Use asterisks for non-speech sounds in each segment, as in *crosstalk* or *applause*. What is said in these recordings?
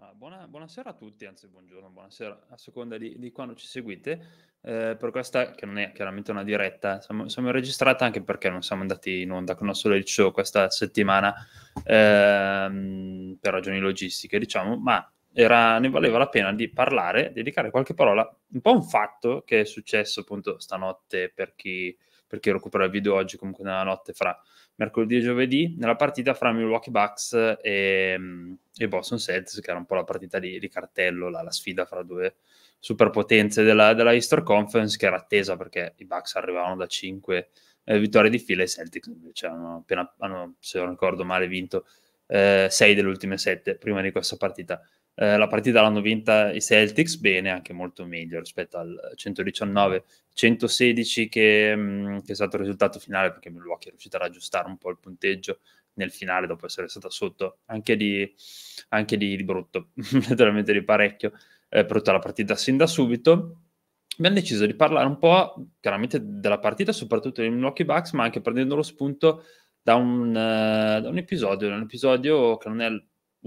Ah, buona, buonasera a tutti, anzi buongiorno, buonasera a seconda di, di quando ci seguite, eh, per questa che non è chiaramente una diretta, siamo, siamo registrata anche perché non siamo andati in onda con il solo il show questa settimana ehm, per ragioni logistiche, diciamo, ma era, ne valeva la pena di parlare, dedicare qualche parola, un po' a un fatto che è successo appunto stanotte per chi perché recupero il video oggi comunque nella notte fra mercoledì e giovedì, nella partita fra Milwaukee Bucks e, e Boston Celtics, che era un po' la partita di, di cartello, la, la, sfida fra due superpotenze della, della Easter Conference, che era attesa perché i Bucks arrivavano da 5 eh, vittorie di fila e i Celtics invece hanno appena, hanno, se non ricordo male, vinto eh, 6 delle ultime 7 prima di questa partita. Eh, la partita l'hanno vinta i Celtics, bene, anche molto meglio rispetto al 119-116 che, mm, che, è stato il risultato finale perché Milwaukee è riuscita ad aggiustare un po' il punteggio nel finale dopo essere stata sotto anche di, anche di, di brutto, *laughs* letteralmente di parecchio, eh, brutta la partita sin da subito. Abbiamo deciso di parlare un po' chiaramente della partita, soprattutto dei Milwaukee Bucks, ma anche prendendo lo spunto da un, uh, da un episodio, un episodio che non è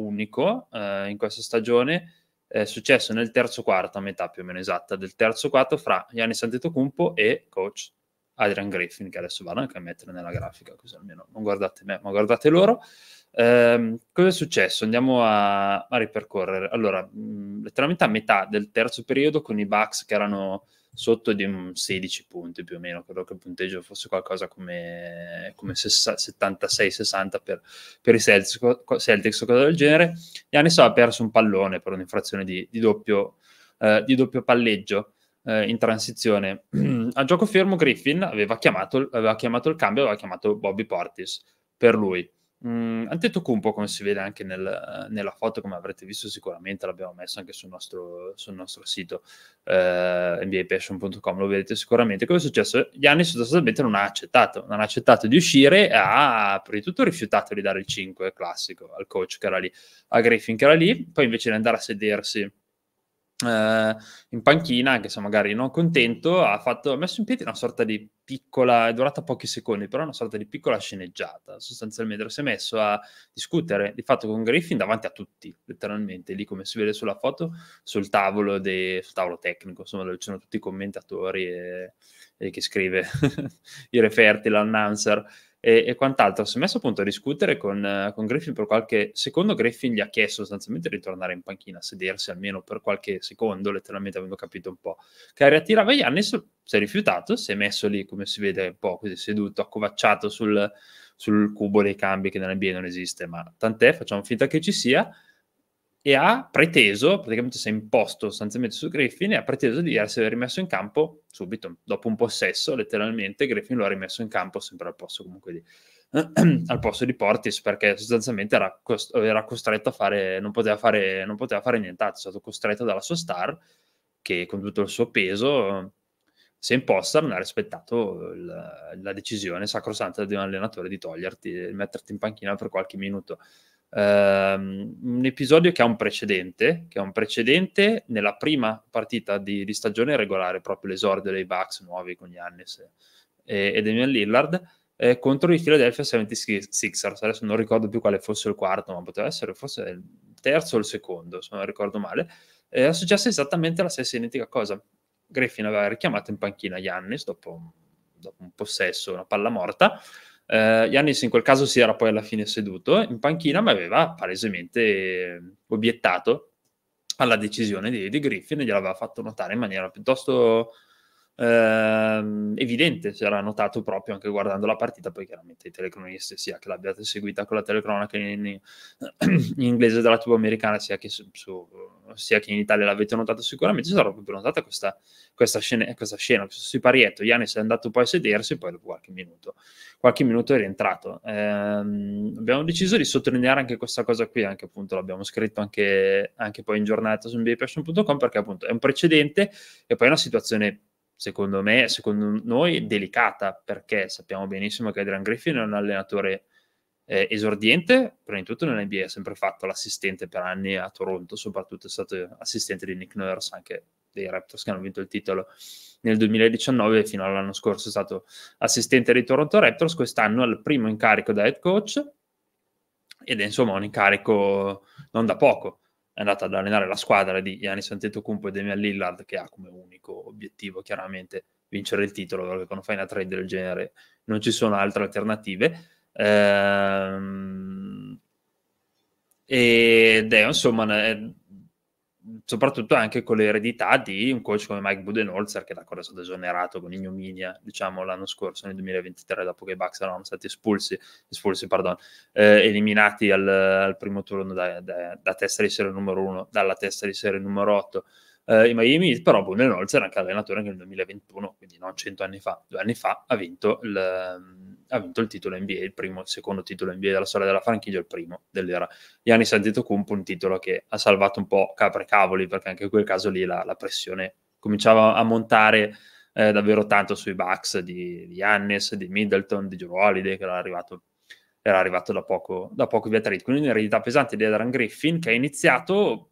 unico eh, in questa stagione è successo nel terzo quarto, a metà più o meno esatta del terzo quarto, fra Giannis Antetokounmpo e coach Adrian Griffin, che adesso vanno anche a mettere nella grafica, così almeno non guardate me, ma guardate loro. Eh, cosa è successo? Andiamo a, a ripercorrere. Allora, mh, letteralmente a metà del terzo periodo, con i Bucks che erano sotto di un 16 punti più o meno, credo che il punteggio fosse qualcosa come, come 76-60 per, per, i Celtics, Celtics, o cosa del genere. Giannis ha perso un pallone per un'infrazione di, di, doppio, eh, di doppio, palleggio eh, in transizione. *clears throat* A gioco fermo Griffin aveva chiamato, aveva chiamato il cambio, aveva chiamato Bobby Portis per lui Mm, Antetokounmpo, come si vede anche nel, nella foto, come avrete visto sicuramente, l'abbiamo messo anche sul nostro, sul nostro sito eh, nbapassion.com, lo vedete sicuramente. Cosa è successo? Giannis sostanzialmente non ha accettato, non ha accettato di uscire, ha prima di tutto rifiutato di dare il 5 classico al coach che era lì, a Griffin che era lì, poi invece di andare a sedersi eh, in panchina, anche se magari non contento, ha, fatto, ha messo in piedi una sorta di piccola, è durata pochi secondi, però una sorta di piccola sceneggiata. Sostanzialmente si è messo a discutere di fatto con Griffin davanti a tutti, letteralmente, lì come si vede sulla foto, sul tavolo, de, sul tavolo tecnico, insomma, dove ci sono tutti i commentatori e, e che scrive *laughs* i referti, l'announcer e, e quant'altro. Si è messo appunto a discutere con, eh, con, Griffin per qualche secondo. Griffin gli ha chiesto sostanzialmente di tornare in panchina, a sedersi almeno per qualche secondo, letteralmente avendo capito un po'. Cari tirava Giannis, si è rifiutato, si è messo lì, come si vede, un po' così seduto, accovacciato sul, sul cubo dei cambi che nell'NBA non esiste, ma tant'è, facciamo finta che ci sia e ha preteso, praticamente si è imposto sostanzialmente su Griffin e ha preteso di essere rimesso in campo subito, dopo un possesso letteralmente Griffin lo ha rimesso in campo sempre al posto comunque di, *clears throat* al posto di Portis perché sostanzialmente era, cost- era costretto a fare non, poteva fare, non poteva fare nient'altro, è stato costretto dalla sua star che con tutto il suo peso si è imposta, non ha rispettato la, la decisione sacrosanta di un allenatore di toglierti di metterti in panchina per qualche minuto. Uh, un episodio che ha un precedente, che ha un precedente nella prima partita di, di stagione regolare, proprio l'esordio dei Bucks nuovi con Giannis e, e Damian Lillard, eh, contro i Philadelphia 76ers. Adesso non ricordo più quale fosse il quarto, ma poteva essere forse il terzo o il secondo, se non ricordo male. Eh, è successa esattamente la stessa identica cosa. Griffin aveva richiamato in panchina Giannis dopo dopo un possesso, una palla morta, eh, Yannis eh, in quel caso si era poi alla fine seduto in panchina, ma aveva palesemente eh, obiettato alla decisione di, di Griffin e gliel'aveva fatto notare in maniera piuttosto eh, evidente, si era notato proprio anche guardando la partita, poi chiaramente i telecronisti, sia che l'abbiate seguita con la telecronaca in, in, inglese della TV americana, sia che, su, su, sia che in Italia l'avete notato sicuramente, si era proprio notata questa, questa, scena, eh, questa scena, questo siparietto, Ianis è andato poi a sedersi e poi dopo qualche minuto, qualche minuto è rientrato. Eh, abbiamo deciso di sottolineare anche questa cosa qui, anche appunto l'abbiamo scritto anche, anche poi in giornata su mbapassion.com perché appunto è un precedente e poi è una situazione secondo me, secondo noi, delicata, perché sappiamo benissimo che Adrian Griffin è un allenatore eh, esordiente, prima di tutto nell'NBA ha sempre fatto l'assistente per anni a Toronto, soprattutto è stato assistente di Nick Nurse, anche dei Raptors che hanno vinto il titolo nel 2019 fino all'anno scorso è stato assistente di Toronto Raptors, quest'anno è il primo incarico da head coach ed è insomma un incarico non da poco è andato ad allenare la squadra di Giannis Antetokounmpo e Damian Lillard che ha come unico obiettivo chiaramente vincere il titolo perché quando fai una trade del genere non ci sono altre alternative ehm, ed è insomma soprattutto anche con l'eredità di un coach come Mike Budenholzer, che d'accordo è stato esonerato con ignominia, diciamo, l'anno scorso, nel 2023, dopo che i Bucks erano stati espulsi, espulsi pardon, eh, eliminati al, al, primo turno da, da, da, testa di serie numero 1 dalla testa di serie numero 8 eh, in Miami, però Boone Reynolds era anche allenatore nel 2021, quindi non cento anni fa, due anni fa ha vinto il, ha vinto il titolo NBA, il primo, il secondo titolo NBA della storia della franchigia, il primo dell'era. Giannis Antetokounmpo, un titolo che ha salvato un po' capre cavoli, perché anche in quel caso lì la, la pressione cominciava a montare eh, davvero tanto sui Bucks di, di di Middleton, di Joe Holiday, che era arrivato era arrivato da poco, da poco via trade. Quindi un'eredità pesante di Adrian Griffin che ha iniziato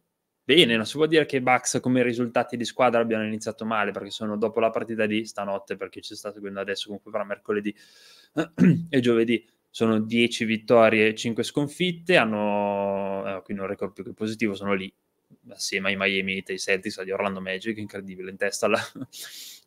bene, non si può dire che i Bucks come risultati di squadra abbiano iniziato male, perché sono dopo la partita di stanotte, perché ci sta seguendo adesso, comunque fra mercoledì *clears throat* e giovedì, sono 10 vittorie e 5 sconfitte, hanno eh, quindi un record più che positivo, sono lì assieme ai Miami, ai Celtics, agli Orlando Magic, incredibile, in testa, alla, *laughs*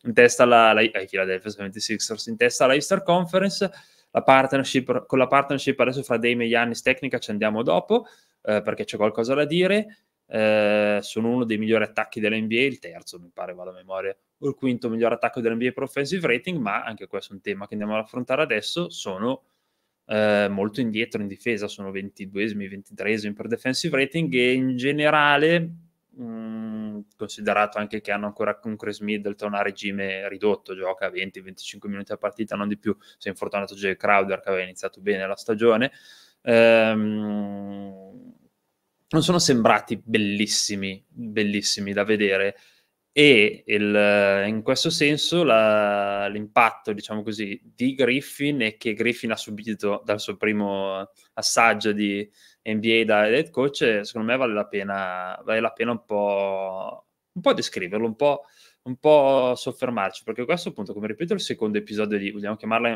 in testa alla, alla, ai Philadelphia 76ers, in testa alla Easter Conference, la partnership, con la partnership adesso fra Dame e Yannis tecnica ci andiamo dopo, eh, perché c'è qualcosa da dire, eh, sono uno dei migliori attacchi dell'NBA, il terzo mi pare vado a memoria, o il quinto migliore attacco dell'NBA per offensive rating, ma anche questo è un tema che andiamo ad affrontare adesso, sono eh, molto indietro in difesa, sono 22esimi, 23esimi per defensive rating e in generale, mh, mm, considerato anche che hanno ancora con Chris Middleton a regime ridotto, gioca 20-25 minuti a partita, non di più, si è infortunato Jay Crowder che aveva iniziato bene la stagione, ehm, non sono sembrati bellissimi, bellissimi da vedere e il, in questo senso la, l'impatto, diciamo così, di Griffin e che Griffin ha subito dal suo primo assaggio di NBA da head coach, secondo me vale la pena, vale la pena un, po', un po' descriverlo, un po', un po' soffermarci, perché questo appunto, come ripeto, è il secondo episodio di, vogliamo chiamarla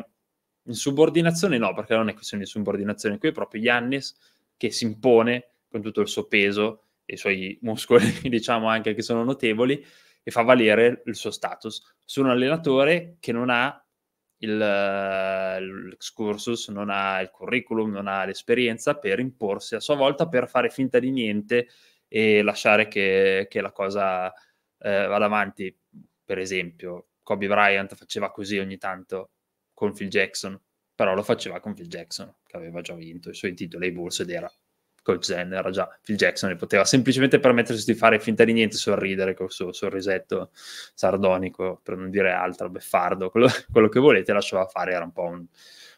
in subordinazione, no, perché non è questione di subordinazione, qui è proprio Yannis che si impone con tutto il suo peso e i suoi *laughs* muscoli, diciamo anche che sono notevoli, e fa valere il suo status su un allenatore che non ha il, l'excursus, non ha il curriculum, non ha l'esperienza per imporsi a sua volta, per fare finta di niente e lasciare che, che la cosa eh, vada avanti. Per esempio, Kobe Bryant faceva così ogni tanto con Phil Jackson, però lo faceva con Phil Jackson, che aveva già vinto i suoi titoli ai Bulls ed era col Zen, era già Phil Jackson e poteva semplicemente permettersi di fare finta di niente sorridere col suo sorrisetto sardonico, per non dire altro, beffardo, quello, *laughs* quello che volete, lasciava fare, era un po' un,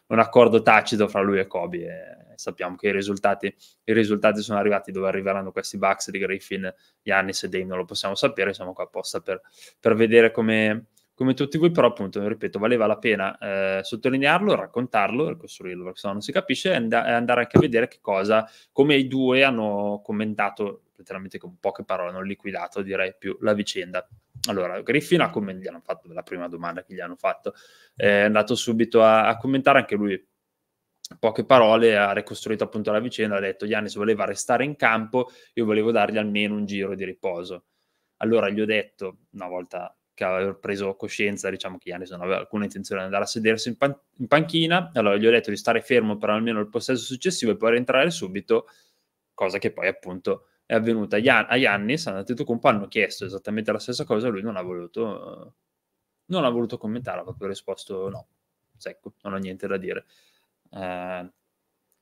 un accordo tacito fra lui e Kobe e sappiamo che i risultati, i risultati, sono arrivati dove arriveranno questi Bucks di Griffin, Giannis e Dame non lo possiamo sapere, siamo qua apposta per, per vedere come, come tutti voi, però appunto, ripeto, valeva la pena eh, sottolinearlo, raccontarlo, ricostruirlo, perché se no non si capisce, e and- andare anche a vedere che cosa, come i due hanno commentato, letteralmente con poche parole, hanno liquidato direi più la vicenda. Allora, Griffin ha comment- gli hanno fatto la prima domanda che gli hanno fatto, è andato subito a, a commentare anche lui poche parole ha ricostruito appunto la vicenda, ha detto Giannis voleva restare in campo, io volevo dargli almeno un giro di riposo. Allora gli ho detto, una volta che aveva preso coscienza, diciamo che Ianis non aveva alcuna intenzione di andare a sedersi in, pan- in, panchina, allora gli ho detto di stare fermo per almeno il possesso successivo e poi rientrare subito, cosa che poi appunto è avvenuta Ian- a Ianis, un Antetokounmpo hanno chiesto esattamente la stessa cosa, lui non ha voluto, non voluto commentare, ha proprio risposto no, secco, non ho niente da dire. Eh,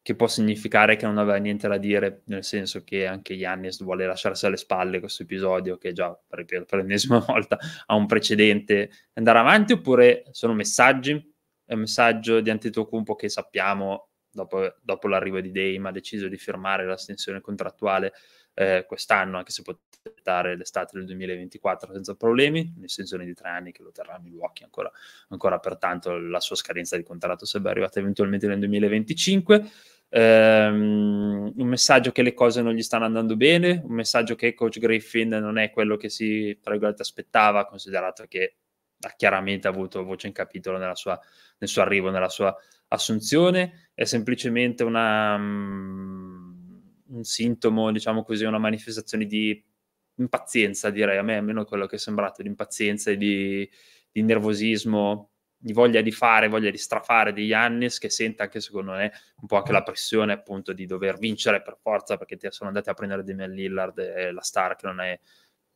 che può significare che non aveva niente da dire, nel senso che anche Yannis vuole lasciarsi alle spalle questo episodio, che già ripeto, per l'ennesima *laughs* volta ha un precedente, andare avanti oppure sono messaggi? È un messaggio di Antetokounmpo che sappiamo, dopo, dopo l'arrivo di Dame, ha deciso di firmare l'estensione contrattuale eh, quest'anno, anche se può aspettare l'estate del 2024 senza problemi, un'estensione di tre anni che lo terrà a Milwaukee ancora, ancora pertanto la sua scadenza di contratto sarebbe arrivata eventualmente nel 2025 Um, un messaggio che le cose non gli stanno andando bene, un messaggio che coach Griffin non è quello che si tra virgolette aspettava, considerato che ha chiaramente avuto voce in capitolo sua, nel suo arrivo, nella sua assunzione, è semplicemente una, um, un sintomo, diciamo così, una manifestazione di impazienza, direi a me, almeno quello che è sembrato, di impazienza e di, di nervosismo di voglia di fare, voglia di strafare di Yannis, che sente anche secondo me un po' anche la pressione appunto di dover vincere per forza perché ti sono andati a prendere Damian Lillard e la star che non è,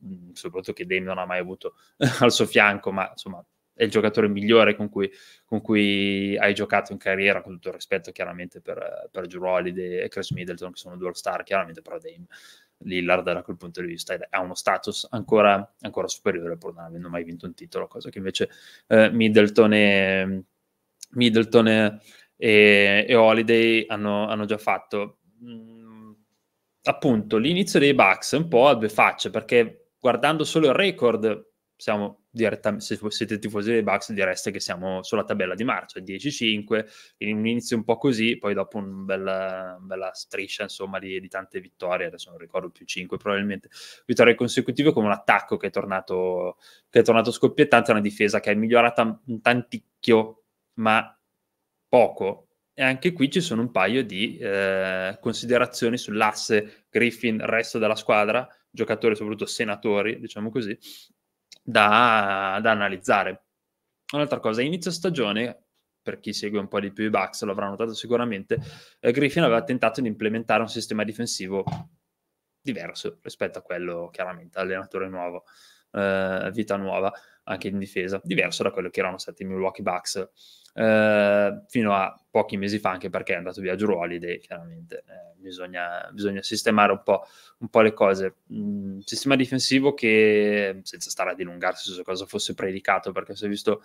mm, soprattutto che Damian non ha mai avuto *laughs* al suo fianco, ma insomma è il giocatore migliore con cui, con cui, hai giocato in carriera, con tutto il rispetto chiaramente per, per Drew Holiday e Chris Middleton, che sono due all-star, chiaramente però Damian Lillard da quel punto di vista ha uno status ancora, ancora superiore pur non avendo mai vinto un titolo, cosa che invece eh, Middleton e, Middleton e, e Holiday hanno, hanno, già fatto. Mm, appunto, l'inizio dei Bucks è un po' a due facce, perché guardando solo il record siamo direttamente, se siete tifosi dei Bucks direste che siamo sulla tabella di marcia, 10-5, in un inizio un po' così, poi dopo un bella, bella, striscia insomma di, di, tante vittorie, adesso non ricordo più 5 probabilmente, vittorie consecutive con un attacco che è tornato, che è tornato scoppiettante, una difesa che è migliorata un tanticchio, ma poco, e anche qui ci sono un paio di eh, considerazioni sull'asse Griffin, resto della squadra, giocatori, soprattutto senatori, diciamo così, da, da analizzare. Un'altra cosa, inizio stagione, per chi segue un po' di più i Bucks lo avrà notato sicuramente, eh, Griffin aveva tentato di implementare un sistema difensivo diverso rispetto a quello chiaramente allenatore nuovo, eh, vita nuova anche in difesa, diverso da quello che erano stati i Milwaukee Bucks eh, fino a pochi mesi fa, anche perché è andato via Drew Holiday, chiaramente eh, bisogna, bisogna, sistemare un po', un po le cose. Mm, sistema difensivo che, senza stare a dilungarsi su cosa fosse predicato, perché si è visto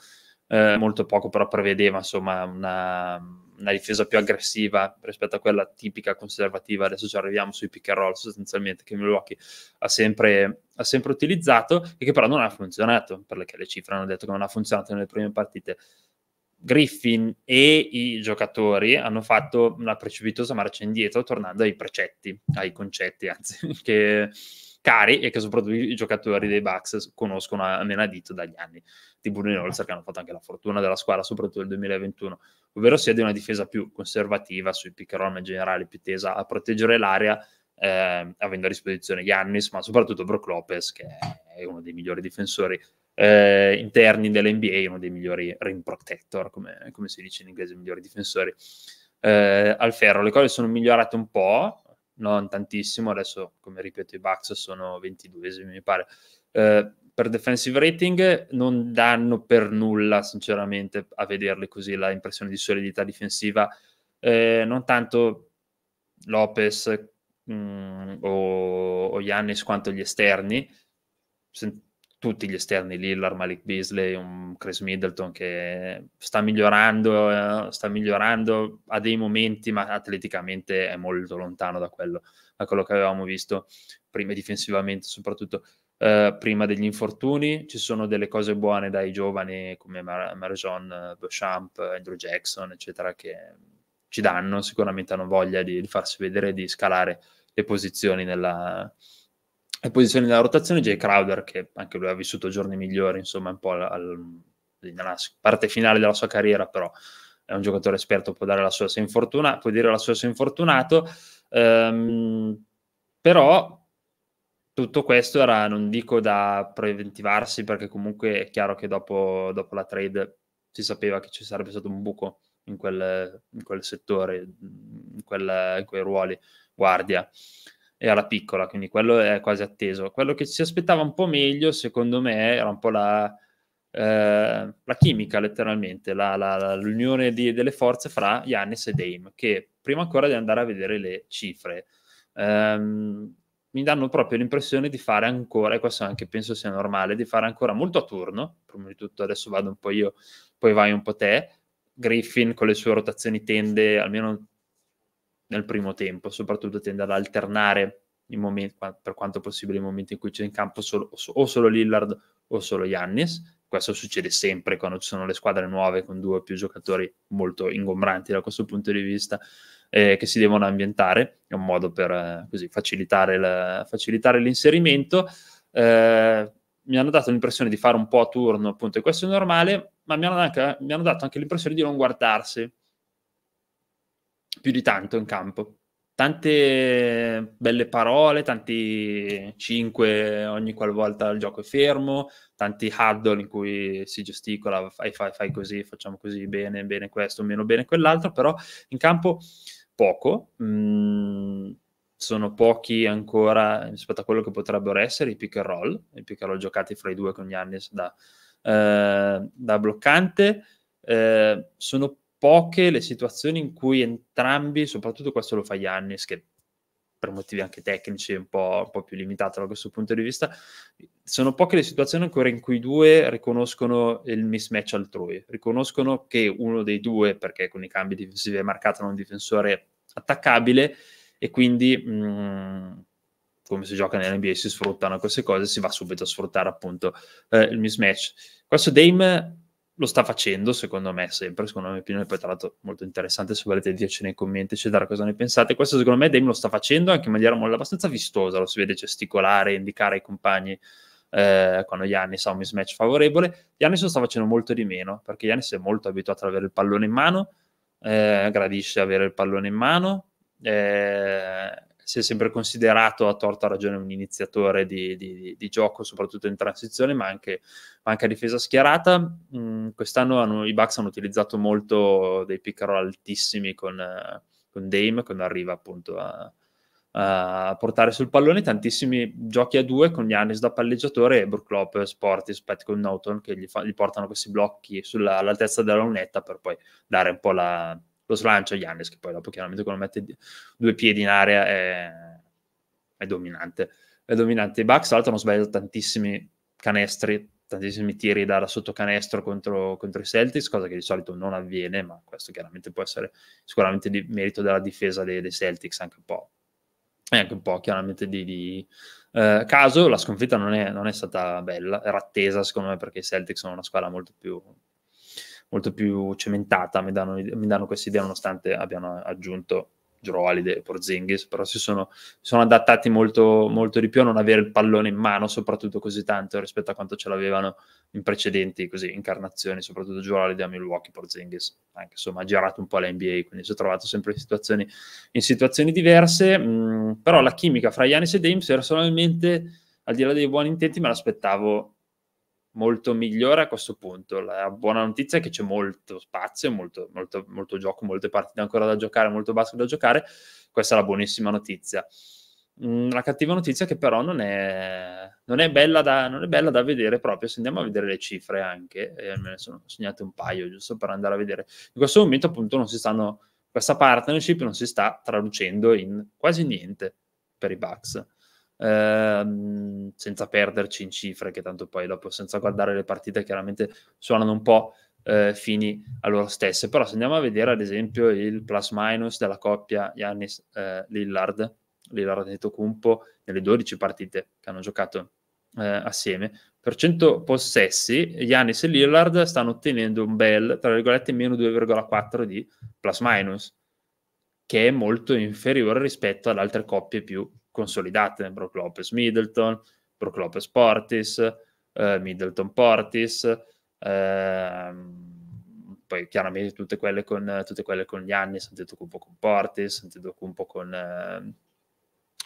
eh, molto poco, però prevedeva insomma una, una, difesa più aggressiva rispetto a quella tipica conservativa. Adesso ci arriviamo sui pick and roll sostanzialmente che Milwaukee ha sempre, ha sempre utilizzato e che però non ha funzionato, perché le cifre hanno detto che non ha funzionato nelle prime partite Griffin e i giocatori hanno fatto una precipitosa marcia indietro tornando ai precetti, ai concetti, *laughs* anzi, che cari e che soprattutto i giocatori dei Bucks conoscono a meno dito dagli anni di Budenholzer esatto. che hanno fatto anche la fortuna della squadra soprattutto nel 2021 ovvero sia di una difesa più conservativa sui pick and roll in generale più tesa a proteggere l'area eh, avendo a disposizione Giannis ma soprattutto Brock Lopez che è uno dei migliori difensori eh, interni dell'NBA, uno dei migliori ring protector, come, come si dice in inglese, migliori difensori. Eh, al ferro le cose sono migliorate un po', non tantissimo, adesso come ripeto i Bucks sono 22 esimi mi pare. Eh, per defensive rating non danno per nulla, sinceramente, a vederli così la impressione di solidità difensiva. Eh, non tanto Lopez mh, mm, o, Yannis quanto gli esterni. Se, tutti gli esterni, Lillard, Malik Beasley, un Chris Middleton che sta migliorando, eh, sta migliorando a dei momenti, ma atleticamente è molto lontano da quello, da quello che avevamo visto prima difensivamente, soprattutto eh, prima degli infortuni. Ci sono delle cose buone dai giovani come Mar- Marjon, eh, Beauchamp, Andrew Jackson, eccetera, che ci danno, sicuramente hanno voglia di, di farsi vedere, di scalare le posizioni nella, le posizioni della rotazione Jay Crowder, che anche lui ha vissuto giorni migliori, insomma, un po' al, al, nella parte finale della sua carriera, però è un giocatore esperto, può dare la sua se infortuna, può dire la sua se infortunato, ehm, però tutto questo era, non dico da preventivarsi, perché comunque è chiaro che dopo, dopo la trade si sapeva che ci sarebbe stato un buco in quel, in quel settore, in, quel, in quei ruoli guardia e alla piccola, quindi quello è quasi atteso. Quello che si aspettava un po' meglio, secondo me, era un po' la, eh, la chimica, letteralmente, la, la, l'unione di, delle forze fra Yannis e Dame, che prima ancora di andare a vedere le cifre, ehm, mi danno proprio l'impressione di fare ancora, e questo anche penso sia normale, di fare ancora molto a turno, prima di tutto adesso vado un po' io, poi vai un po' te, Griffin con le sue rotazioni tende, almeno nel primo tempo, soprattutto tende ad alternare momenti, per quanto possibile i momenti in cui c'è in campo solo, o solo Lillard o solo Yannis. Questo succede sempre quando ci sono le squadre nuove con due o più giocatori molto ingombranti da questo punto di vista eh, che si devono ambientare. È un modo per eh, così, facilitare, la, facilitare, l'inserimento. Eh, mi hanno dato l'impressione di fare un po' a turno, appunto, e questo è normale, ma mi hanno, anche, mi hanno dato anche l'impressione di non guardarsi più di tanto in campo. Tante belle parole, tanti 5 ogni qualvolta il gioco è fermo, tanti huddle in cui si gesticola, fai, fai, fai così, facciamo così, bene, bene questo, meno bene quell'altro, però in campo poco. Mm, sono pochi ancora rispetto a quello che potrebbero essere i pick and roll, i pick and roll giocati fra i due con Giannis da, eh, da bloccante. Eh, sono poche le situazioni in cui entrambi, soprattutto questo lo fa Yannis, che per motivi anche tecnici un po', un po', più limitato da questo punto di vista, sono poche le situazioni ancora in cui i due riconoscono il mismatch altrui, riconoscono che uno dei due, perché con i cambi difensivi è marcato da un difensore attaccabile e quindi... Mh, mm, come si gioca nell'NBA, si sfruttano queste cose, si va subito a sfruttare appunto eh, il mismatch. Questo Dame lo sta facendo, secondo me, sempre, secondo me opinione, poi tra l'altro molto interessante, se volete dirci nei commenti, eccetera, cosa ne pensate. Questo secondo me Dame lo sta facendo anche in maniera molto, abbastanza vistosa, lo si vede gesticolare, indicare ai compagni eh, quando Giannis ha un mismatch favorevole. Giannis lo sta facendo molto di meno, perché Giannis è molto abituato ad avere il pallone in mano, eh, gradisce avere il pallone in mano, eh, si è sempre considerato a torta ragione un iniziatore di, di, di gioco, soprattutto in transizione, ma anche, ma anche a difesa schierata. Mm, quest'anno hanno, i Bucks hanno utilizzato molto dei pick altissimi con, con Dame, quando arriva appunto a, a portare sul pallone tantissimi giochi a due con Giannis da palleggiatore e Brook Lopez, Portis, Pat con Norton che gli, fa, gli portano questi blocchi sulla, all'altezza della lunetta per poi dare un po' la, lo slancio a Giannis, che poi dopo chiaramente quando mette due piedi in area è, è dominante. È dominante. I Bucks, tra l'altro, hanno sbagliato tantissimi canestri, tantissimi tiri da, da sotto canestro contro, contro, i Celtics, cosa che di solito non avviene, ma questo chiaramente può essere sicuramente di merito della difesa dei, dei Celtics, anche un po'. E anche un po' chiaramente di, di eh, caso, la sconfitta non è, non è stata bella, era attesa secondo me perché i Celtics sono una squadra molto più, molto più cementata, mi danno, mi danno questa idea nonostante abbiano aggiunto Giroalide e Porzingis, però si sono, sono adattati molto, molto, di più a non avere il pallone in mano, soprattutto così tanto rispetto a quanto ce l'avevano in precedenti così, incarnazioni, soprattutto Giroalide a Milwaukee, Porzingis, anche insomma ha girato un po' la NBA, quindi si è trovato sempre in situazioni, in situazioni diverse, mh, mm, però la chimica fra Yanis e Dame personalmente, al di là dei buoni intenti, me l'aspettavo molto migliore a questo punto. La buona notizia è che c'è molto spazio, molto, molto, molto gioco, molte partite ancora da giocare, molto basket da giocare. Questa è la buonissima notizia. Mm, la cattiva notizia è che però non è, non è, bella, da, non è bella da vedere proprio, se andiamo a vedere le cifre anche, eh, me ne sono segnate un paio giusto per andare a vedere, in questo momento appunto non si stanno, questa partnership non si sta traducendo in quasi niente per i Bucks ehm, senza perderci in cifre, che tanto poi dopo, senza guardare le partite, chiaramente suonano un po' eh, fini a loro stesse. Però se andiamo a vedere, ad esempio, il plus-minus della coppia Yannis-Lillard, eh, Lillard Netocumpo, nelle 12 partite che hanno giocato eh, assieme, per 100 possessi, Yannis e Lillard stanno ottenendo un bel, tra virgolette, meno 2,4 di plus-minus, che è molto inferiore rispetto ad altre coppie più consolidate, Brock Lopez Middleton, Brock Lopez Portis, eh, Middleton Portis, ehm, poi chiaramente tutte quelle con, tutte quelle con gli anni, sentito un po' con Portis, sentito un po' con... Eh,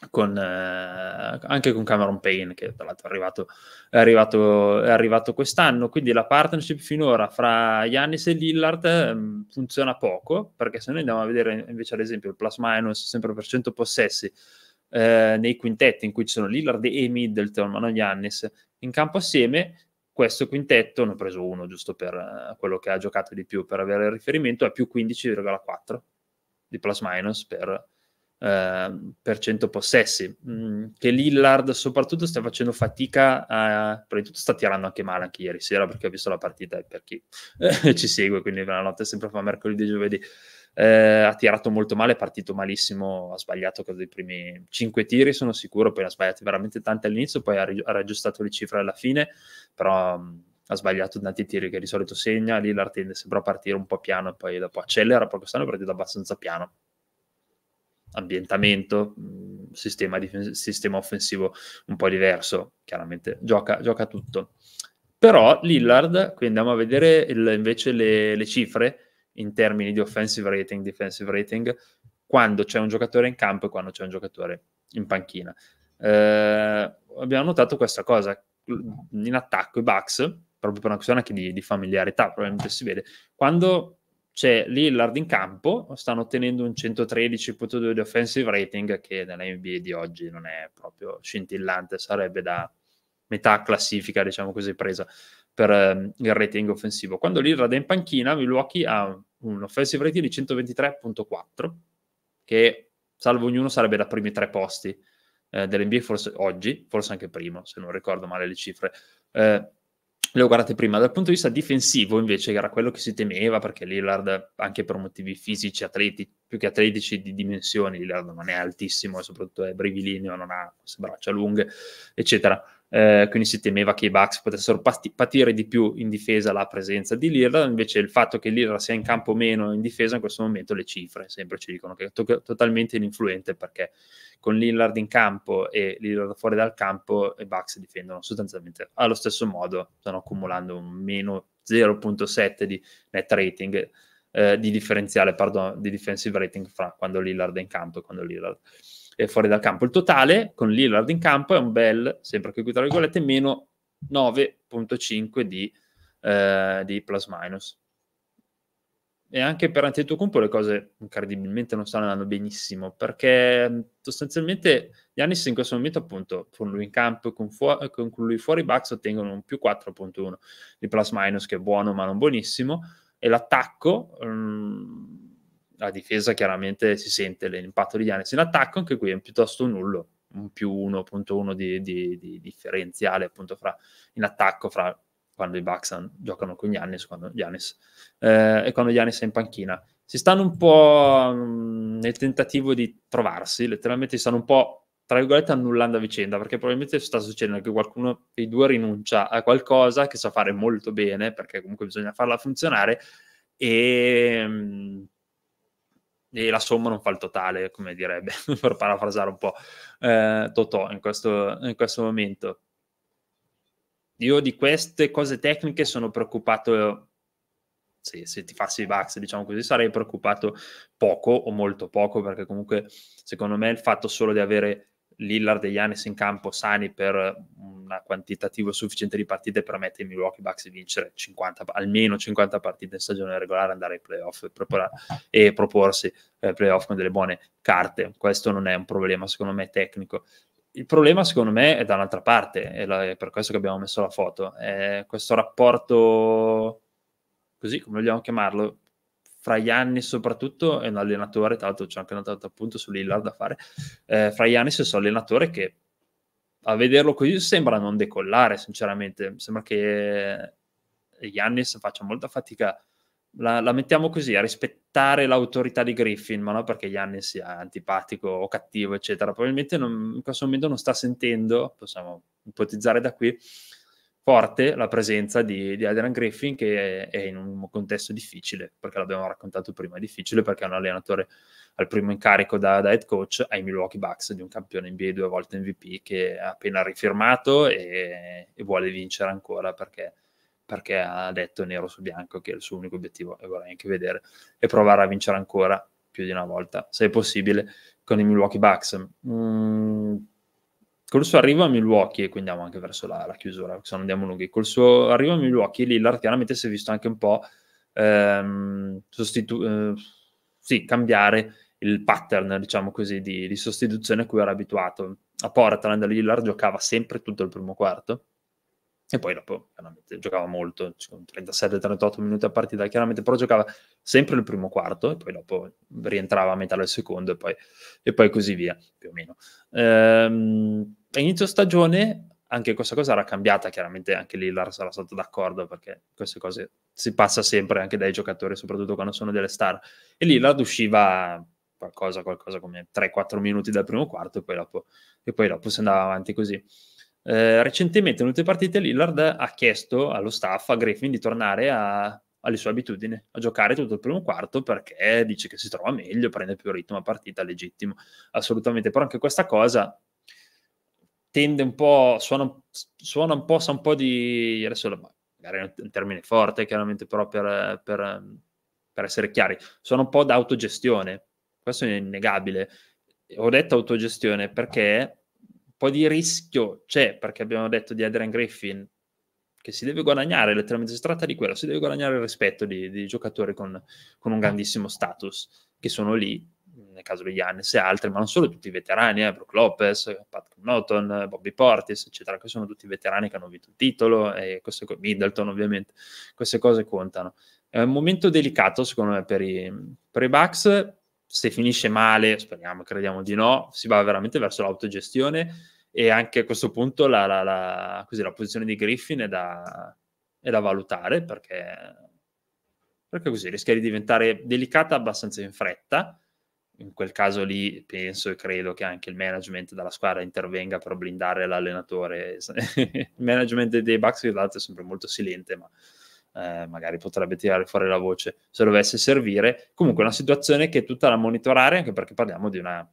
con, eh, anche con Cameron Payne, che tra l'altro è arrivato, è, arrivato, è arrivato, quest'anno. Quindi la partnership finora fra Giannis e Lillard mh, ehm, funziona poco, perché se noi andiamo a vedere invece ad esempio il plus minus sempre per 100 possessi eh, nei quintetti in cui ci sono Lillard e Middleton, ma non Giannis, in campo assieme, questo quintetto, ne ho preso uno giusto per eh, quello che ha giocato di più, per avere il riferimento, è più 15,4 di plus minus per, eh, per 100 possessi. Mm, che Lillard soprattutto sta facendo fatica, a, prima di tutto sta tirando anche male anche ieri sera perché ho visto la partita e per chi *laughs* ci segue, quindi la notte sempre fa mercoledì e giovedì eh, ha tirato molto male, è partito malissimo, ha sbagliato credo i primi 5 tiri, sono sicuro, poi ha sbagliato veramente tanti all'inizio, poi ha, ri- ha raggiustato le cifre alla fine, però mh, mm, ha sbagliato tanti tiri che di solito segna, lì l'Artende sembra partire un po' piano e poi dopo accelera, poi quest'anno è partito abbastanza piano. Ambientamento, mm, sistema, dif- sistema, offensivo un po' diverso, chiaramente gioca, gioca tutto. Però Lillard, qui andiamo a vedere il, invece le, le cifre, in termini di offensive rating, defensive rating, quando c'è un giocatore in campo e quando c'è un giocatore in panchina. Eh, abbiamo notato questa cosa in attacco i Bucks, proprio per una questione anche di, di familiarità, probabilmente si vede, quando c'è Lillard in campo, stanno ottenendo un 113.2 di offensive rating che nella NBA di oggi non è proprio scintillante, sarebbe da metà classifica, diciamo così, presa per ehm, il rating offensivo. Quando Lillard è in panchina, Milwaukee ha un offensive rating di 123.4, che salvo ognuno sarebbe da primi tre posti eh, dell'NBA, forse oggi, forse anche primo, se non ricordo male le cifre. Eh, le ho guardate prima. Dal punto di vista difensivo, invece, che era quello che si temeva, perché Lillard, anche per motivi fisici, atleti, più che atletici di dimensioni, Lillard non è altissimo, soprattutto è brivilineo, non ha queste braccia lunghe, eccetera eh, quindi si temeva che i Bucks potessero pati- patire di più in difesa la presenza di Lillard, invece il fatto che Lillard sia in campo meno in difesa in questo momento le cifre sempre ci dicono che è to- totalmente ininfluente perché con Lillard in campo e Lillard fuori dal campo i Bucks difendono sostanzialmente allo stesso modo, stanno accumulando un meno 0.7 di net rating eh, di differenziale, pardon, di defensive rating fra quando Lillard è in campo e quando Lillard eh, fuori dal campo. Il totale con Lillard in campo è un bel, sempre che qui tra virgolette, meno 9.5 di, eh, di plus minus. E anche per Antetokounmpo le cose incredibilmente non stanno andando benissimo, perché mm, sostanzialmente Giannis in questo momento appunto con lui in campo e con, fuori, con lui fuori Bucks ottengono un più 4.1 di plus minus che è buono ma non buonissimo e l'attacco um, la difesa chiaramente si sente l'impatto di Giannis in attacco, anche qui è piuttosto nullo, un più 1.1 di, di, di, differenziale appunto fra, in attacco fra quando i Bucks giocano con Giannis, quando Giannis eh, e quando Giannis è in panchina. Si stanno un po' mm, nel tentativo di trovarsi, letteralmente si stanno un po' tra virgolette annullando a vicenda, perché probabilmente sta succedendo che qualcuno dei due rinuncia a qualcosa che sa fare molto bene, perché comunque bisogna farla funzionare, e mm, e la somma non fa il totale, come direbbe, *laughs* per parafrasare un po' eh, Totò in questo, in questo, momento. Io di queste cose tecniche sono preoccupato, sì, se ti fassi i Bucks, diciamo così, sarei preoccupato poco o molto poco, perché comunque secondo me il fatto solo di avere Lillard e Giannis in campo sani per una quantitativa sufficiente di partite per permette ai Milwaukee Bucks di vincere 50, almeno 50 partite in stagione regolare, andare ai playoff e, e proporsi ai eh, playoff con delle buone carte. Questo non è un problema, secondo me, tecnico. Il problema, secondo me, è da un'altra parte, è per questo che abbiamo messo la foto. È eh, questo rapporto, così come vogliamo chiamarlo, fra gli anni soprattutto è un allenatore, tra l'altro c'è anche una nota appunto su Lillard da fare, eh, fra Giannis è un allenatore che a vederlo così sembra non decollare sinceramente, sembra che eh, Giannis faccia molta fatica, la, la mettiamo così, a rispettare l'autorità di Griffin, ma non perché Giannis sia antipatico o cattivo eccetera, probabilmente non, in questo momento non sta sentendo, possiamo ipotizzare da qui, forte la presenza di, di Adrian Griffin che è, è, in un contesto difficile, perché l'abbiamo raccontato prima, è difficile perché è un allenatore al primo incarico da, da head coach ai Milwaukee Bucks di un campione NBA due volte MVP che ha appena rifirmato e, e vuole vincere ancora perché perché ha detto nero su bianco che il suo unico obiettivo e vorrei anche vedere è provare a vincere ancora più di una volta, se è possibile, con i Milwaukee Bucks. Mm, col suo arrivo a Milwaukee, e quindi andiamo anche verso la, la chiusura, se non andiamo lunghi, col suo arrivo a Milwaukee Lillard chiaramente si è visto anche un po' ehm, sostitu- eh, sì, cambiare il pattern, diciamo così, di, di sostituzione a cui era abituato. A Portland Lillard giocava sempre tutto il primo quarto, e poi dopo chiaramente giocava molto, 37-38 minuti a partita, chiaramente, però giocava sempre il primo quarto e poi dopo rientrava a metà del secondo e poi, e poi così via, più o meno. Ehm, inizio stagione anche questa cosa era cambiata, chiaramente anche lì Lars era stato d'accordo perché queste cose si passa sempre anche dai giocatori, soprattutto quando sono delle star. E lì Lard usciva qualcosa, qualcosa come 3-4 minuti dal primo quarto e poi dopo, e poi dopo si andava avanti così. Eh, recentemente, in tutte le partite, Lillard ha chiesto allo staff, a Griffin, di tornare a, alle sue abitudini, a giocare tutto il primo quarto perché dice che si trova meglio, prende più ritmo a partita, legittimo, assolutamente. Però anche questa cosa tende un po', suona, suona un po', sa un po' di... adesso magari è un termine forte, chiaramente, però per, per, per essere chiari, suona un po' da autogestione, questo è innegabile. Ho detto autogestione perché po' di rischio c'è perché abbiamo detto di Adrian Griffin che si deve guadagnare, letteralmente si tratta di quello, si deve guadagnare il rispetto di, di giocatori con, con, un eh. grandissimo status che sono lì, nel caso degli Giannis e altri, ma non solo tutti i veterani, eh, Brooke Lopez, Pat Norton, Bobby Portis, eccetera, che sono tutti veterani che hanno vinto il titolo, e queste co- Middleton ovviamente, queste cose contano. È un momento delicato secondo me per i, per i Bucks, se finisce male, speriamo, crediamo di no, si va veramente verso l'autogestione e anche a questo punto la, la, la, così, la posizione di Griffin è da, è da valutare perché, perché, così rischia di diventare delicata abbastanza in fretta. In quel caso lì penso e credo che anche il management della squadra intervenga per blindare l'allenatore. *laughs* il management dei Bucks, tra l'altro, è sempre molto silente, ma eh, magari potrebbe tirare fuori la voce se dovesse servire. Comunque, è una situazione che è tutta da monitorare, anche perché parliamo di una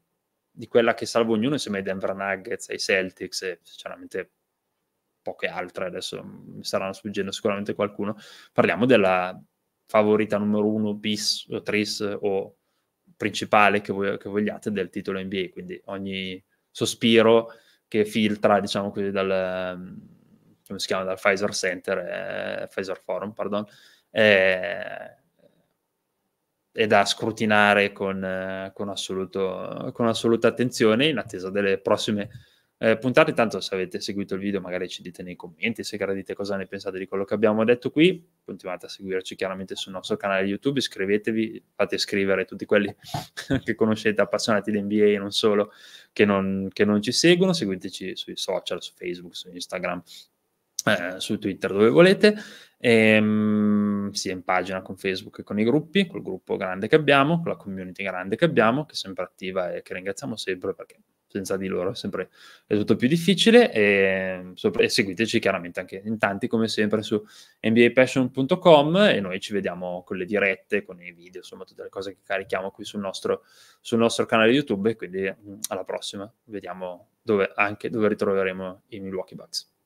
di quella che salva ognuno insieme ai Denver Nuggets, ai Celtics e sinceramente poche altre, adesso mi staranno sfuggendo sicuramente qualcuno, parliamo della favorita numero uno bis o tris o principale che, voi, che vogliate del titolo NBA, quindi ogni sospiro che filtra, diciamo così, dal, come si chiama, dal Pfizer Center, eh, Pfizer Forum, pardon, eh, è da scrutinare con, eh, con, assoluto, con assoluta attenzione in attesa delle prossime eh, puntate. Tanto se avete seguito il video magari ci dite nei commenti se gradite cosa ne pensate di quello che abbiamo detto qui. Continuate a seguirci chiaramente sul nostro canale YouTube, iscrivetevi, fate iscrivere tutti quelli *laughs* che conoscete, appassionati di NBA e non solo, che non, che non ci seguono. Seguiteci sui social, su Facebook, su Instagram, eh, su Twitter dove volete Ehm, sia in pagina con Facebook che con i gruppi, col gruppo grande che abbiamo, con la community grande che abbiamo, che è sempre attiva e che ringraziamo sempre perché senza di loro è sempre è tutto più difficile e, ehm, sopra, e, seguiteci chiaramente anche in tanti come sempre su nbapassion.com e noi ci vediamo con le dirette, con i video, insomma tutte le cose che carichiamo qui sul nostro, sul nostro canale YouTube e quindi alla prossima, vediamo dove, anche dove ritroveremo i Milwaukee Bucks.